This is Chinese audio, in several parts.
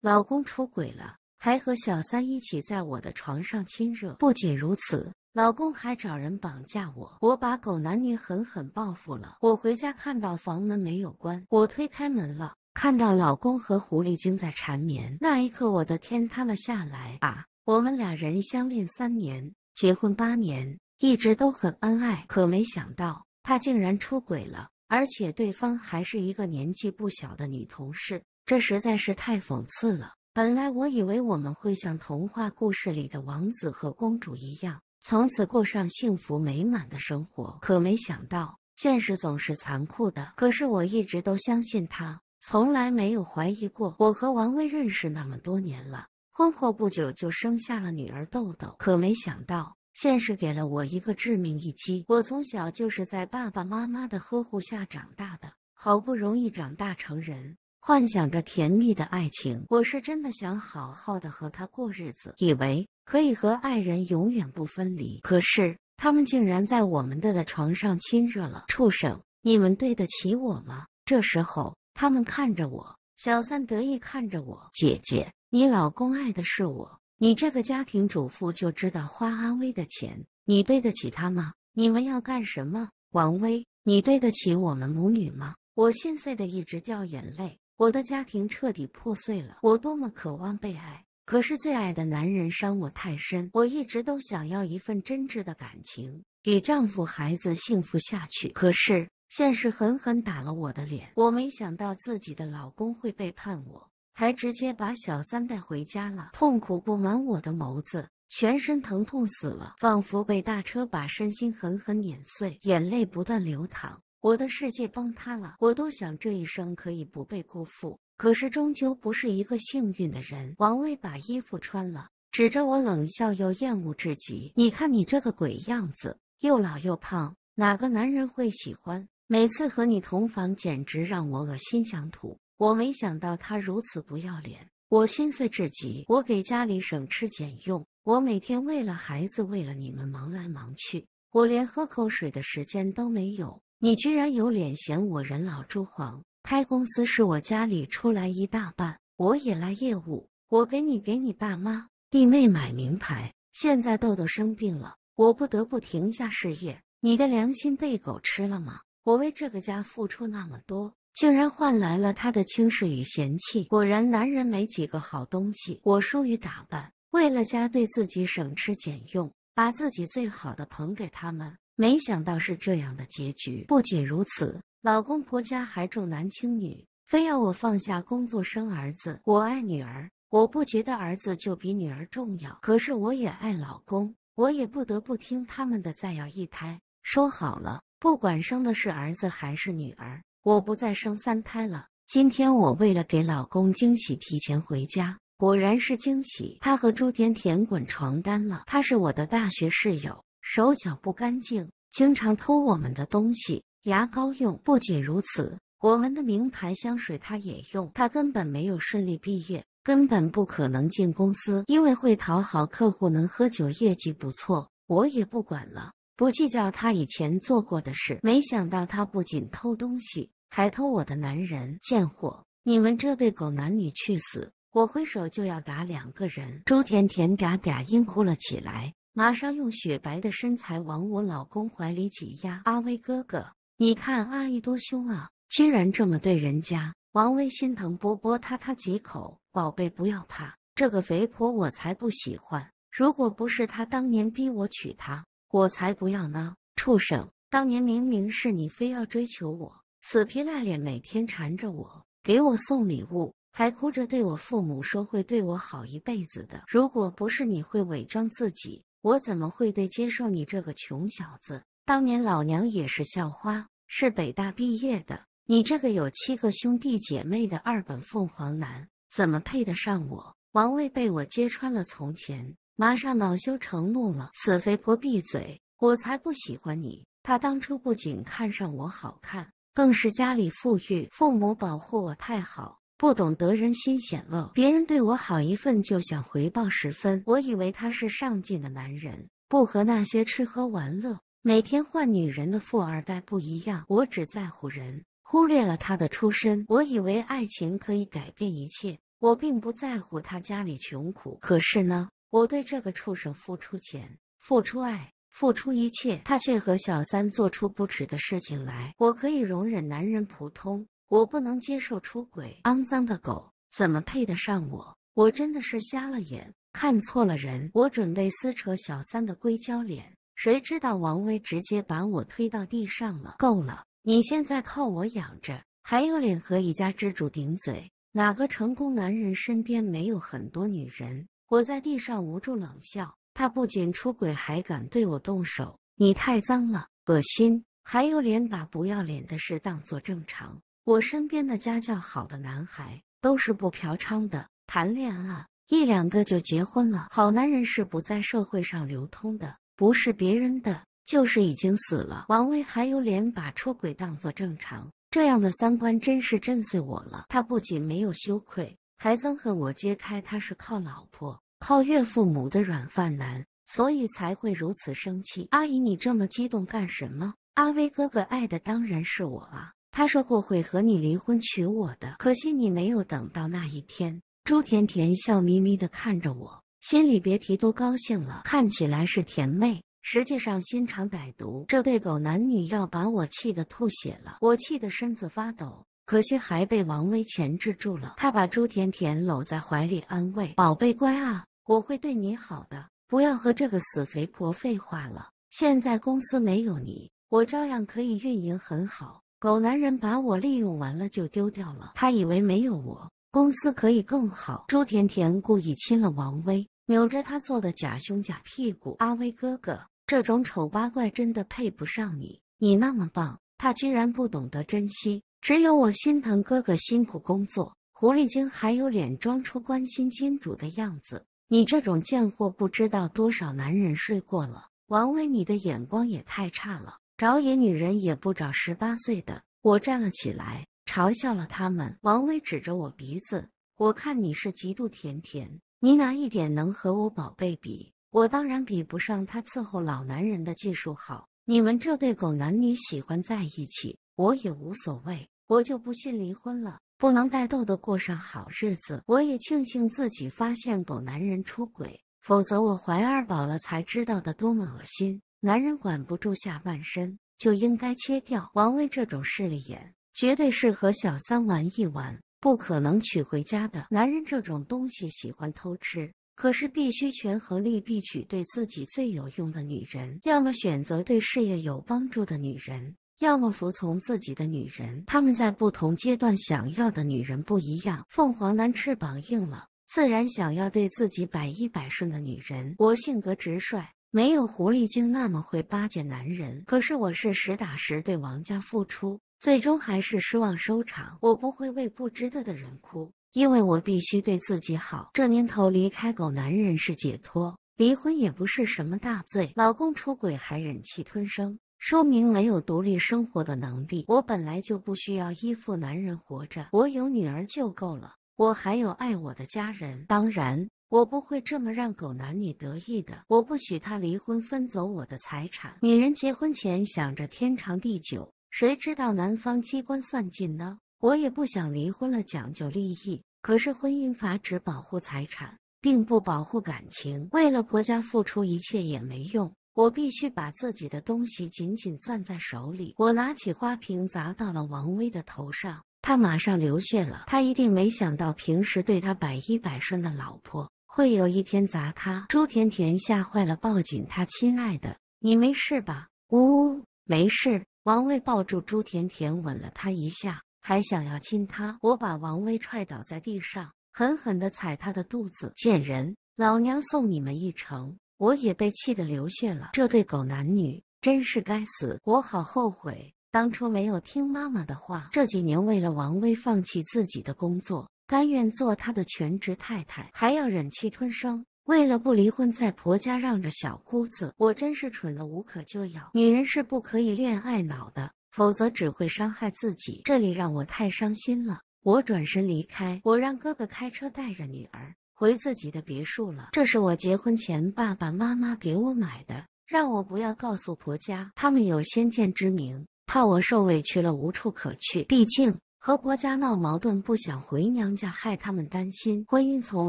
老公出轨了，还和小三一起在我的床上亲热。不仅如此，老公还找人绑架我，我把狗男女狠狠报复了。我回家看到房门没有关，我推开门了，看到老公和狐狸精在缠绵。那一刻，我的天塌了下来啊！我们俩人相恋三年，结婚八年，一直都很恩爱，可没想到他竟然出轨了，而且对方还是一个年纪不小的女同事。这实在是太讽刺了！本来我以为我们会像童话故事里的王子和公主一样，从此过上幸福美满的生活，可没想到现实总是残酷的。可是我一直都相信他，从来没有怀疑过。我和王威认识那么多年了，婚后不久就生下了女儿豆豆，可没想到现实给了我一个致命一击。我从小就是在爸爸妈妈的呵护下长大的，好不容易长大成人。幻想着甜蜜的爱情，我是真的想好好的和他过日子，以为可以和爱人永远不分离。可是他们竟然在我们的的床上亲热了！畜生，你们对得起我吗？这时候，他们看着我，小三得意看着我。姐姐，你老公爱的是我，你这个家庭主妇就知道花阿威的钱，你对得起他吗？你们要干什么？王威，你对得起我们母女吗？我心碎的一直掉眼泪。我的家庭彻底破碎了，我多么渴望被爱，可是最爱的男人伤我太深。我一直都想要一份真挚的感情，给丈夫、孩子幸福下去。可是现实狠狠打了我的脸，我没想到自己的老公会背叛我，还直接把小三带回家了。痛苦布满我的眸子，全身疼痛死了，仿佛被大车把身心狠狠碾碎，眼泪不断流淌。我的世界崩塌了，我都想这一生可以不被辜负，可是终究不是一个幸运的人。王卫把衣服穿了，指着我冷笑，又厌恶至极。你看你这个鬼样子，又老又胖，哪个男人会喜欢？每次和你同房，简直让我恶心，想吐。我没想到他如此不要脸，我心碎至极。我给家里省吃俭用，我每天为了孩子，为了你们忙来忙去，我连喝口水的时间都没有。你居然有脸嫌我人老珠黄？开公司是我家里出来一大半，我也来业务，我给你给你爸妈弟妹买名牌。现在豆豆生病了，我不得不停下事业。你的良心被狗吃了吗？我为这个家付出那么多，竟然换来了他的轻视与嫌弃。果然，男人没几个好东西。我疏于打扮，为了家，对自己省吃俭用，把自己最好的捧给他们。没想到是这样的结局。不仅如此，老公婆家还重男轻女，非要我放下工作生儿子。我爱女儿，我不觉得儿子就比女儿重要。可是我也爱老公，我也不得不听他们的，再要一胎。说好了，不管生的是儿子还是女儿，我不再生三胎了。今天我为了给老公惊喜，提前回家，果然是惊喜。他和朱甜甜滚床单了。他是我的大学室友。手脚不干净，经常偷我们的东西，牙膏用。不仅如此，我们的名牌香水他也用。他根本没有顺利毕业，根本不可能进公司，因为会讨好客户，能喝酒，业绩不错。我也不管了，不计较他以前做过的事。没想到他不仅偷东西，还偷我的男人，贱货！你们这对狗男女去死！我挥手就要打两个人。朱甜甜嗲嗲嘤哭了起来。马上用雪白的身材往我老公怀里挤压。阿威哥哥，你看阿姨多凶啊，居然这么对人家！王威心疼波波，他他几口，宝贝不要怕，这个肥婆我才不喜欢。如果不是他当年逼我娶她，我才不要呢！畜生，当年明明是你非要追求我，死皮赖脸每天缠着我，给我送礼物，还哭着对我父母说会对我好一辈子的。如果不是你会伪装自己。我怎么会对接受你这个穷小子？当年老娘也是校花，是北大毕业的。你这个有七个兄弟姐妹的二本凤凰男，怎么配得上我？王位被我揭穿了从前，马上恼羞成怒了。死肥婆，闭嘴！我才不喜欢你。他当初不仅看上我好看，更是家里富裕，父母保护我太好。不懂得人心险恶，别人对我好一份就想回报十分。我以为他是上进的男人，不和那些吃喝玩乐、每天换女人的富二代不一样。我只在乎人，忽略了他的出身。我以为爱情可以改变一切，我并不在乎他家里穷苦。可是呢，我对这个畜生付出钱、付出爱、付出一切，他却和小三做出不耻的事情来。我可以容忍男人普通。我不能接受出轨，肮脏的狗怎么配得上我？我真的是瞎了眼，看错了人。我准备撕扯小三的硅胶脸，谁知道王威直接把我推到地上了。够了，你现在靠我养着，还有脸和一家之主顶嘴？哪个成功男人身边没有很多女人？我在地上无助冷笑，他不仅出轨，还敢对我动手，你太脏了，恶心，还有脸把不要脸的事当作正常？我身边的家教好的男孩都是不嫖娼的，谈恋爱一两个就结婚了。好男人是不在社会上流通的，不是别人的，就是已经死了。王威还有脸把出轨当作正常，这样的三观真是震碎我了。他不仅没有羞愧，还憎恨我揭开他是靠老婆、靠岳父母的软饭男，所以才会如此生气。阿姨，你这么激动干什么？阿威哥哥爱的当然是我啊。他说过会和你离婚娶我的，可惜你没有等到那一天。朱甜甜笑眯眯的看着我，心里别提多高兴了。看起来是甜妹，实际上心肠歹毒。这对狗男女要把我气得吐血了，我气得身子发抖，可惜还被王威钳制住了。他把朱甜甜搂在怀里安慰：“宝贝乖啊，我会对你好的，不要和这个死肥婆废话了。现在公司没有你，我照样可以运营很好。”狗男人把我利用完了就丢掉了，他以为没有我，公司可以更好。朱甜甜故意亲了王威，扭着他做的假胸假屁股。阿威哥哥，这种丑八怪真的配不上你，你那么棒，他居然不懂得珍惜。只有我心疼哥哥辛苦工作。狐狸精还有脸装出关心金主的样子，你这种贱货不知道多少男人睡过了。王威，你的眼光也太差了。找野女人也不找十八岁的。我站了起来，嘲笑了他们。王威指着我鼻子：“我看你是嫉妒甜甜，你哪一点能和我宝贝比？我当然比不上她伺候老男人的技术好。你们这对狗男女喜欢在一起，我也无所谓。我就不信离婚了不能带豆豆过上好日子。我也庆幸自己发现狗男人出轨，否则我怀二宝了才知道的多么恶心。”男人管不住下半身，就应该切掉。王威这种势利眼，绝对适合小三玩一玩，不可能娶回家的。男人这种东西喜欢偷吃，可是必须权衡利弊，娶对自己最有用的女人。要么选择对事业有帮助的女人，要么服从自己的女人。他们在不同阶段想要的女人不一样。凤凰男翅膀硬了，自然想要对自己百依百顺的女人。我性格直率。没有狐狸精那么会巴结男人，可是我是实打实对王家付出，最终还是失望收场。我不会为不值得的人哭，因为我必须对自己好。这年头离开狗男人是解脱，离婚也不是什么大罪。老公出轨还忍气吞声，说明没有独立生活的能力。我本来就不需要依附男人活着，我有女儿就够了，我还有爱我的家人。当然。我不会这么让狗男女得意的。我不许他离婚分走我的财产。女人结婚前想着天长地久，谁知道男方机关算尽呢？我也不想离婚了，讲究利益。可是婚姻法只保护财产，并不保护感情。为了婆家付出一切也没用。我必须把自己的东西紧紧攥在手里。我拿起花瓶砸到了王威的头上，他马上流血了。他一定没想到平时对他百依百顺的老婆。会有一天砸他！朱甜甜吓坏了，抱紧他，亲爱的，你没事吧？呜，呜，没事。王威抱住朱甜甜，吻了她一下，还想要亲她。我把王威踹倒在地上，狠狠的踩他的肚子。贱人，老娘送你们一程！我也被气得流血了。这对狗男女真是该死！我好后悔当初没有听妈妈的话，这几年为了王威放弃自己的工作。甘愿做他的全职太太，还要忍气吞声，为了不离婚，在婆家让着小姑子。我真是蠢得无可救药。女人是不可以恋爱脑的，否则只会伤害自己。这里让我太伤心了，我转身离开。我让哥哥开车带着女儿回自己的别墅了。这是我结婚前爸爸妈妈给我买的，让我不要告诉婆家，他们有先见之明，怕我受委屈了无处可去。毕竟。和婆家闹矛盾，不想回娘家，害他们担心。婚姻从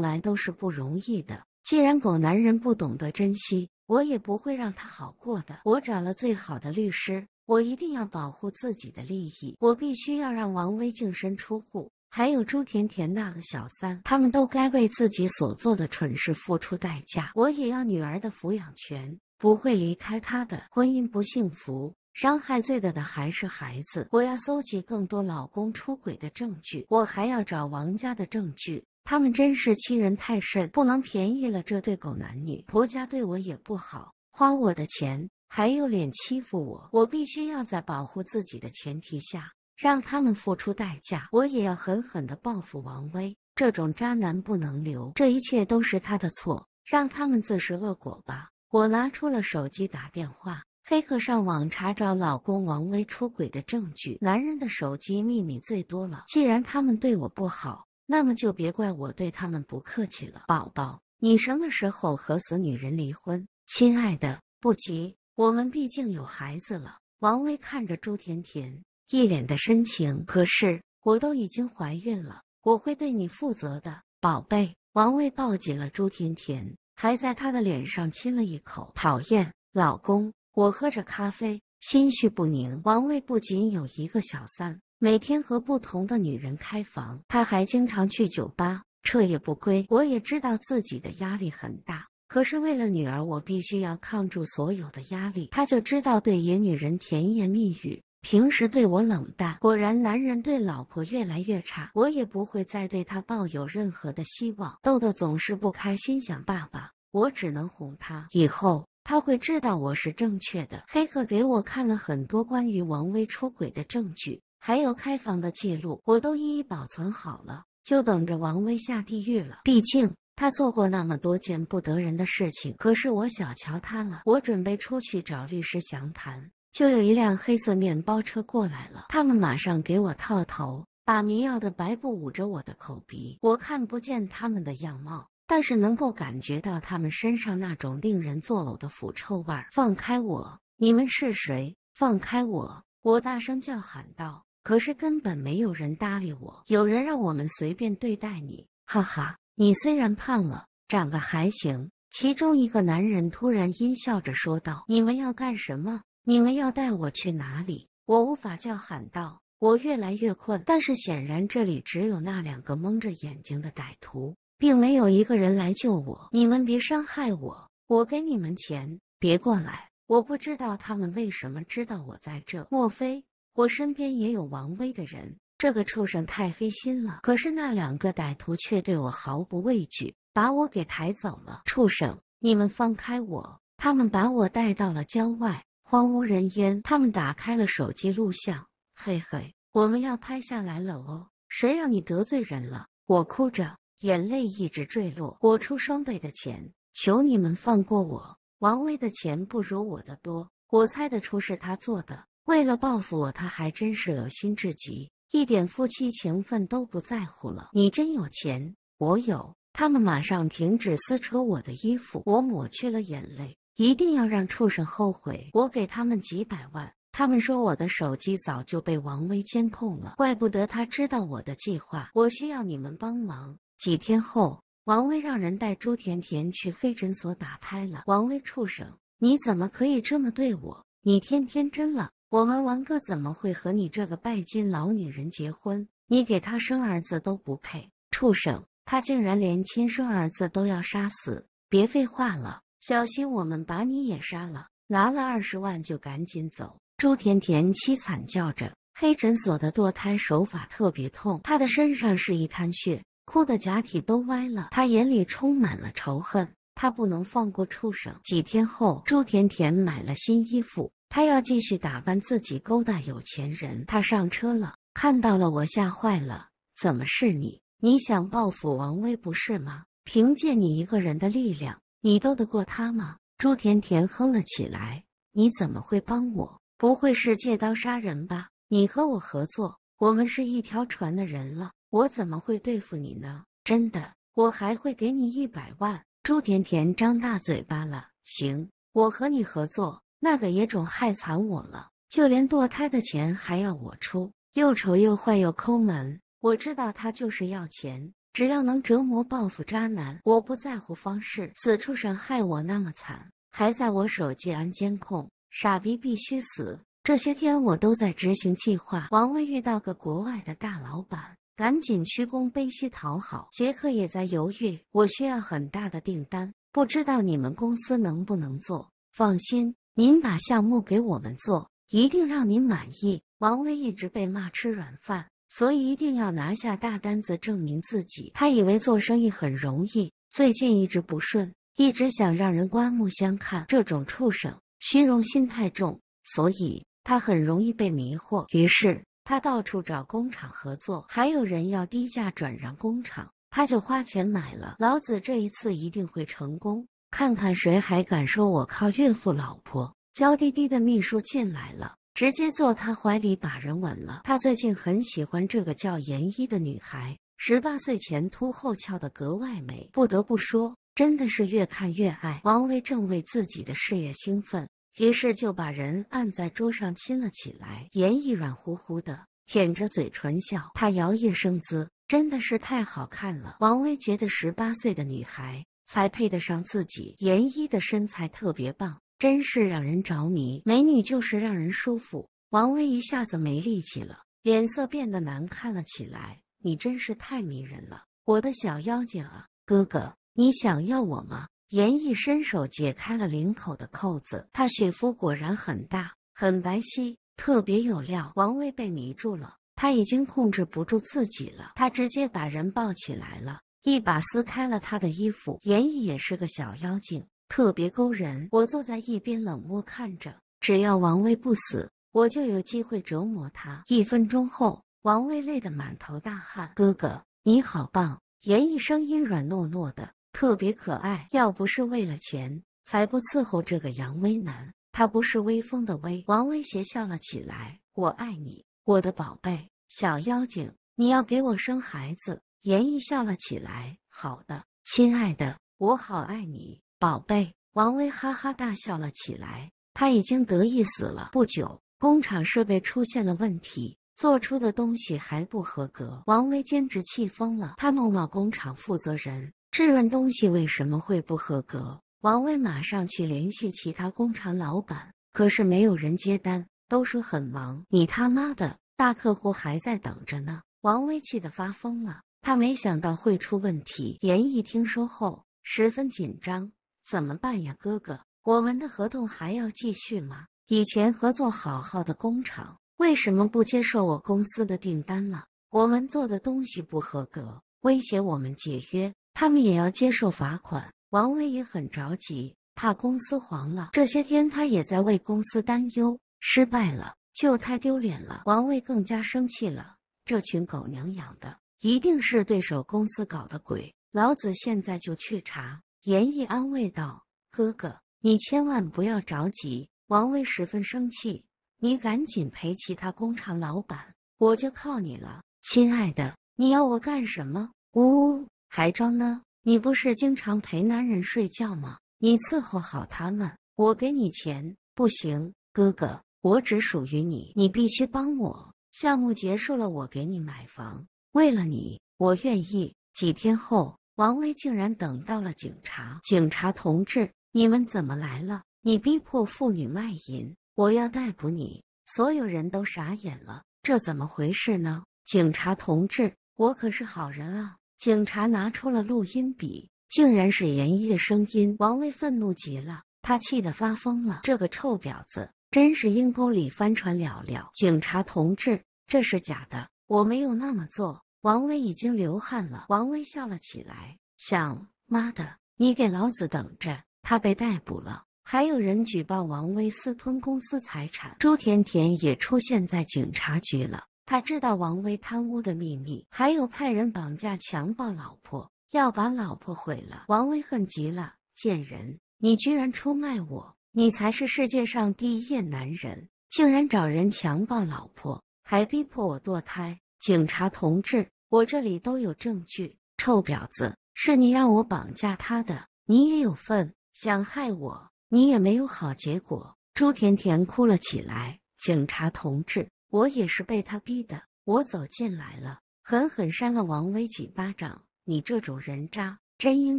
来都是不容易的。既然狗男人不懂得珍惜，我也不会让他好过的。我找了最好的律师，我一定要保护自己的利益。我必须要让王威净身出户，还有朱甜甜那个小三，他们都该为自己所做的蠢事付出代价。我也要女儿的抚养权，不会离开她的。婚姻不幸福。伤害最大的还是孩子。我要搜集更多老公出轨的证据，我还要找王家的证据。他们真是欺人太甚，不能便宜了这对狗男女。婆家对我也不好，花我的钱还有脸欺负我。我必须要在保护自己的前提下，让他们付出代价。我也要狠狠的报复王威，这种渣男不能留。这一切都是他的错，让他们自食恶果吧。我拿出了手机打电话。黑客上网查找老公王威出轨的证据。男人的手机秘密最多了。既然他们对我不好，那么就别怪我对他们不客气了。宝宝，你什么时候和死女人离婚？亲爱的，不急，我们毕竟有孩子了。王威看着朱甜甜，一脸的深情。可是我都已经怀孕了，我会对你负责的，宝贝。王威抱紧了朱甜甜，还在她的脸上亲了一口。讨厌，老公。我喝着咖啡，心绪不宁。王卫不仅有一个小三，每天和不同的女人开房，他还经常去酒吧，彻夜不归。我也知道自己的压力很大，可是为了女儿，我必须要抗住所有的压力。他就知道对野女人甜言蜜语，平时对我冷淡。果然，男人对老婆越来越差，我也不会再对他抱有任何的希望。豆豆总是不开心，想爸爸，我只能哄他。以后。他会知道我是正确的。黑客给我看了很多关于王威出轨的证据，还有开房的记录，我都一一保存好了，就等着王威下地狱了。毕竟他做过那么多件不得人的事情。可是我小瞧他了。我准备出去找律师详谈，就有一辆黑色面包车过来了。他们马上给我套头，把迷药的白布捂着我的口鼻，我看不见他们的样貌。但是能够感觉到他们身上那种令人作呕的腐臭味儿。放开我！你们是谁？放开我！我大声叫喊道。可是根本没有人搭理我。有人让我们随便对待你。哈哈，你虽然胖了，长得还行。其中一个男人突然阴笑着说道：“你们要干什么？你们要带我去哪里？”我无法叫喊道。我越来越困，但是显然这里只有那两个蒙着眼睛的歹徒。并没有一个人来救我，你们别伤害我，我给你们钱，别过来！我不知道他们为什么知道我在这，莫非我身边也有王威的人？这个畜生太黑心了。可是那两个歹徒却对我毫不畏惧，把我给抬走了。畜生，你们放开我！他们把我带到了郊外，荒无人烟。他们打开了手机录像，嘿嘿，我们要拍下来了哦。谁让你得罪人了？我哭着。眼泪一直坠落。我出双倍的钱，求你们放过我。王威的钱不如我的多，我猜得出是他做的。为了报复我，他还真是恶心至极，一点夫妻情分都不在乎了。你真有钱，我有。他们马上停止撕扯我的衣服。我抹去了眼泪，一定要让畜生后悔。我给他们几百万。他们说我的手机早就被王威监控了，怪不得他知道我的计划。我需要你们帮忙。几天后，王威让人带朱甜甜去黑诊所打胎了。王威，畜生，你怎么可以这么对我？你天天真了，我们王哥怎么会和你这个拜金老女人结婚？你给他生儿子都不配！畜生，他竟然连亲生儿子都要杀死！别废话了，小心我们把你也杀了！拿了二十万就赶紧走！朱甜甜凄惨叫着，黑诊所的堕胎手法特别痛，她的身上是一滩血。哭的假体都歪了，他眼里充满了仇恨。他不能放过畜生。几天后，朱甜甜买了新衣服，她要继续打扮自己，勾搭有钱人。她上车了，看到了我，吓坏了。怎么是你？你想报复王威不是吗？凭借你一个人的力量，你斗得过他吗？朱甜甜哼了起来。你怎么会帮我？不会是借刀杀人吧？你和我合作，我们是一条船的人了。我怎么会对付你呢？真的，我还会给你一百万。朱甜甜张大嘴巴了。行，我和你合作。那个野种害惨我了，就连堕胎的钱还要我出。又丑又坏又抠门，我知道他就是要钱。只要能折磨报复渣男，我不在乎方式。此畜生害我那么惨，还在我手机安监控，傻逼必须死。这些天我都在执行计划。王威遇到个国外的大老板。赶紧屈躬卑膝讨好，杰克也在犹豫。我需要很大的订单，不知道你们公司能不能做。放心，您把项目给我们做，一定让您满意。王威一直被骂吃软饭，所以一定要拿下大单子证明自己。他以为做生意很容易，最近一直不顺，一直想让人刮目相看。这种畜生，虚荣心太重，所以他很容易被迷惑。于是。他到处找工厂合作，还有人要低价转让工厂，他就花钱买了。老子这一次一定会成功！看看谁还敢说我靠岳父老婆？娇滴滴的秘书进来了，直接坐他怀里把人吻了。他最近很喜欢这个叫严一的女孩，十八岁前凸后翘的格外美，不得不说，真的是越看越爱。王威正为自己的事业兴奋。于是就把人按在桌上亲了起来，颜一软乎乎的，舔着嘴唇笑。他摇曳生姿，真的是太好看了。王威觉得十八岁的女孩才配得上自己。颜一的身材特别棒，真是让人着迷。美女就是让人舒服。王威一下子没力气了，脸色变得难看了起来。你真是太迷人了，我的小妖精啊！哥哥，你想要我吗？严一伸手解开了领口的扣子，他雪肤果然很大，很白皙，特别有料。王卫被迷住了，他已经控制不住自己了，他直接把人抱起来了，一把撕开了他的衣服。严毅也是个小妖精，特别勾人。我坐在一边冷漠看着，只要王卫不死，我就有机会折磨他。一分钟后，王威累得满头大汗，哥哥你好棒。严毅声音软糯糯的。特别可爱，要不是为了钱，才不伺候这个杨威男。他不是威风的威，王威邪笑了起来。我爱你，我的宝贝小妖精，你要给我生孩子。严毅笑了起来。好的，亲爱的，我好爱你，宝贝。王威哈哈大笑了起来，他已经得意死了。不久，工厂设备出现了问题，做出的东西还不合格，王威简直气疯了。他怒骂工厂负责人。质问东西为什么会不合格？王威马上去联系其他工厂老板，可是没有人接单，都说很忙。你他妈的大客户还在等着呢！王威气得发疯了。他没想到会出问题。严毅听说后十分紧张，怎么办呀，哥哥？我们的合同还要继续吗？以前合作好好的工厂，为什么不接受我公司的订单了？我们做的东西不合格，威胁我们解约。他们也要接受罚款。王威也很着急，怕公司黄了。这些天他也在为公司担忧。失败了就太丢脸了。王威更加生气了，这群狗娘养的，一定是对手公司搞的鬼。老子现在就去查。严毅安慰道：“哥哥，你千万不要着急。”王威十分生气：“你赶紧陪其他工厂老板，我就靠你了，亲爱的，你要我干什么？”呜。还装呢？你不是经常陪男人睡觉吗？你伺候好他们，我给你钱。不行，哥哥，我只属于你，你必须帮我。项目结束了，我给你买房。为了你，我愿意。几天后，王威竟然等到了警察。警察同志，你们怎么来了？你逼迫妇女卖淫，我要逮捕你！所有人都傻眼了，这怎么回事呢？警察同志，我可是好人啊。警察拿出了录音笔，竟然是严一的声音。王威愤怒极了，他气得发疯了。这个臭婊子，真是阴沟里翻船了了。警察同志，这是假的，我没有那么做。王威已经流汗了。王威笑了起来，想妈的，你给老子等着。他被逮捕了，还有人举报王威私吞公司财产。朱甜甜也出现在警察局了。他知道王威贪污的秘密，还有派人绑架、强暴老婆，要把老婆毁了。王威恨极了，贱人，你居然出卖我！你才是世界上第一男人，竟然找人强暴老婆，还逼迫我堕胎。警察同志，我这里都有证据。臭婊子，是你让我绑架他的，你也有份。想害我，你也没有好结果。朱甜甜哭了起来，警察同志。我也是被他逼的，我走进来了，狠狠扇了王威几巴掌。你这种人渣，真应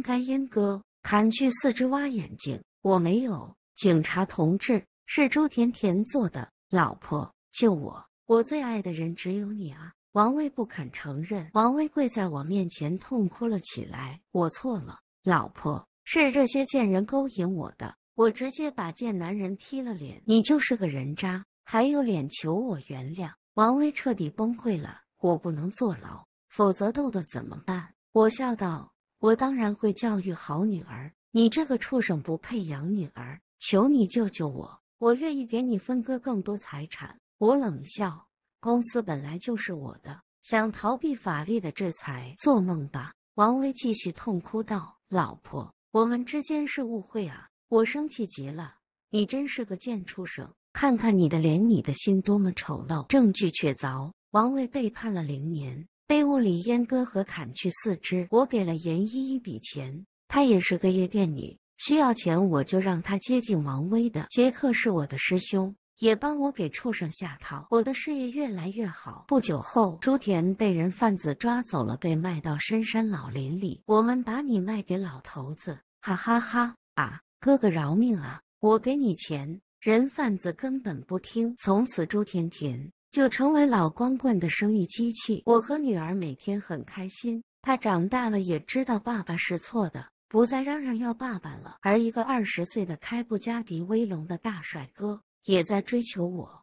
该阉割，砍去四肢挖眼睛。我没有，警察同志，是朱甜甜做的。老婆，救我！我最爱的人只有你啊！王威不肯承认，王威跪在我面前痛哭了起来。我错了，老婆，是这些贱人勾引我的。我直接把贱男人踢了脸，你就是个人渣。还有脸求我原谅？王威彻底崩溃了。我不能坐牢，否则豆豆怎么办？我笑道：“我当然会教育好女儿。你这个畜生不配养女儿。求你救救我，我愿意给你分割更多财产。”我冷笑：“公司本来就是我的，想逃避法律的制裁，做梦吧！”王威继续痛哭道：“老婆，我们之间是误会啊！”我生气极了：“你真是个贱畜生！”看看你的脸，你的心多么丑陋！证据确凿，王位被判了零年，被物里阉割和砍去四肢。我给了严一一笔钱，她也是个夜店女，需要钱我就让她接近王威的。杰克是我的师兄，也帮我给畜生下套。我的事业越来越好。不久后，朱田被人贩子抓走了，被卖到深山老林里。我们把你卖给老头子，哈哈哈！啊，哥哥饶命啊！我给你钱。人贩子根本不听，从此朱甜甜就成为老光棍的生育机器。我和女儿每天很开心，她长大了也知道爸爸是错的，不再嚷嚷要爸爸了。而一个二十岁的开布加迪威龙的大帅哥也在追求我。